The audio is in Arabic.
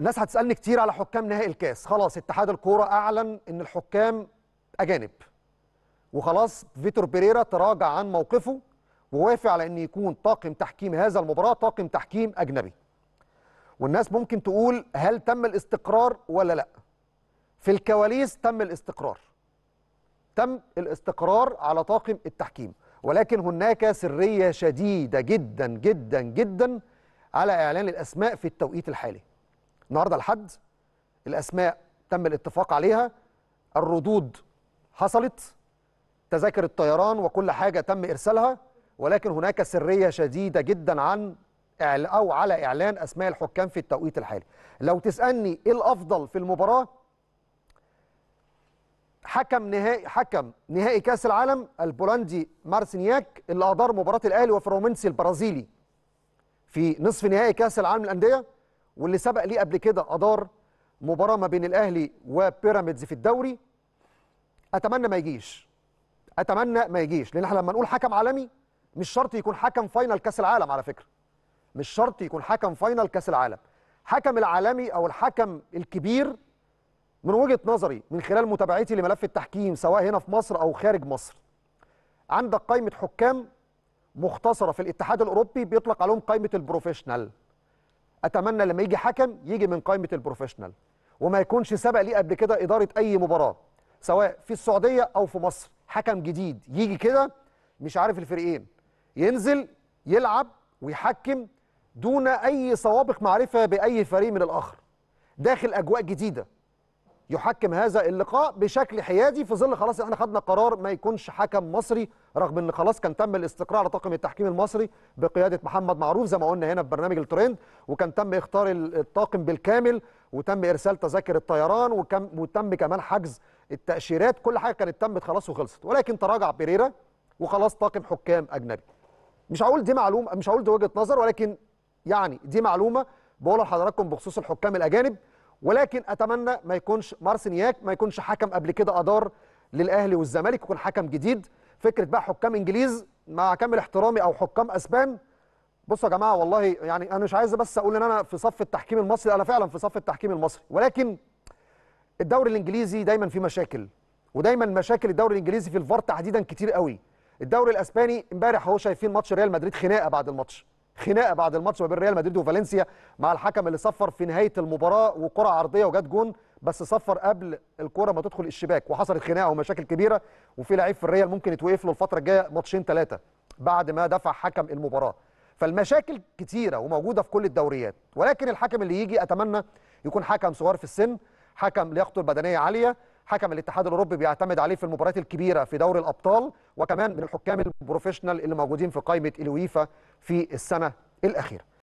الناس هتسالني كتير على حكام نهائي الكاس خلاص اتحاد الكوره اعلن ان الحكام اجانب وخلاص فيتور بيريرا تراجع عن موقفه ووافق على ان يكون طاقم تحكيم هذا المباراه طاقم تحكيم اجنبي والناس ممكن تقول هل تم الاستقرار ولا لا في الكواليس تم الاستقرار تم الاستقرار على طاقم التحكيم ولكن هناك سريه شديده جدا جدا جدا على اعلان الاسماء في التوقيت الحالي النهارده الحد الاسماء تم الاتفاق عليها الردود حصلت تذاكر الطيران وكل حاجه تم ارسالها ولكن هناك سريه شديده جدا عن او على اعلان اسماء الحكام في التوقيت الحالي لو تسالني ايه الافضل في المباراه حكم نهائي حكم نهائي كاس العالم البولندي مارسينياك اللي ادار مباراه الاهلي وفرومنسي البرازيلي في نصف نهائي كاس العالم الانديه واللي سبق ليه قبل كده أدار مباراة ما بين الأهلي وبيراميدز في الدوري أتمنى ما يجيش أتمنى ما يجيش لأن احنا لما نقول حكم عالمي مش شرط يكون حكم فاينل كأس العالم على فكرة مش شرط يكون حكم فاينل كأس العالم حكم العالمي أو الحكم الكبير من وجهة نظري من خلال متابعتي لملف التحكيم سواء هنا في مصر أو خارج مصر عندك قائمة حكام مختصرة في الاتحاد الأوروبي بيطلق عليهم قائمة البروفيشنال اتمنى لما يجي حكم يجي من قائمه البروفيشنال وما يكونش سبق ليه قبل كده اداره اي مباراه سواء في السعوديه او في مصر حكم جديد يجي كده مش عارف الفريقين ينزل يلعب ويحكم دون اي سوابق معرفه باي فريق من الاخر داخل اجواء جديده يحكم هذا اللقاء بشكل حيادي في ظل خلاص احنا خدنا قرار ما يكونش حكم مصري رغم ان خلاص كان تم الاستقرار على طاقم التحكيم المصري بقياده محمد معروف زي ما قلنا هنا في برنامج الترند وكان تم اختار الطاقم بالكامل وتم ارسال تذاكر الطيران وكم وتم كمان حجز التاشيرات كل حاجه كانت تمت خلاص وخلصت ولكن تراجع بيريرا وخلاص طاقم حكام اجنبي مش هقول دي معلومه مش هقول دي وجهه نظر ولكن يعني دي معلومه بقولها لحضراتكم بخصوص الحكام الاجانب ولكن اتمنى ما يكونش مارسينياك ما يكونش حكم قبل كده ادار للاهلي والزمالك يكون حكم جديد فكره بقى حكام انجليز مع كامل احترامي او حكام اسبان بصوا يا جماعه والله يعني انا مش عايز بس اقول ان انا في صف التحكيم المصري انا فعلا في صف التحكيم المصري ولكن الدوري الانجليزي دايما فيه مشاكل ودايما مشاكل الدوري الانجليزي في الفار تحديدا كتير قوي الدوري الاسباني امبارح اهو شايفين ماتش ريال مدريد خناقه بعد الماتش خناقه بعد الماتش ما بين ريال مدريد وفالنسيا مع الحكم اللي صفر في نهايه المباراه وكره عرضيه وجت جون بس صفر قبل الكره ما تدخل الشباك وحصلت خناقه ومشاكل كبيره وفي لعيب في الريال ممكن يتوقف له الفتره الجايه ماتشين ثلاثه بعد ما دفع حكم المباراه فالمشاكل كتيره وموجوده في كل الدوريات ولكن الحكم اللي يجي اتمنى يكون حكم صغير في السن حكم لياقته البدنيه عاليه حكم الاتحاد الاوروبي بيعتمد عليه في المباريات الكبيره في دوري الابطال وكمان من الحكام البروفيشنال اللي موجودين في قائمه الويفا في السنه الاخيره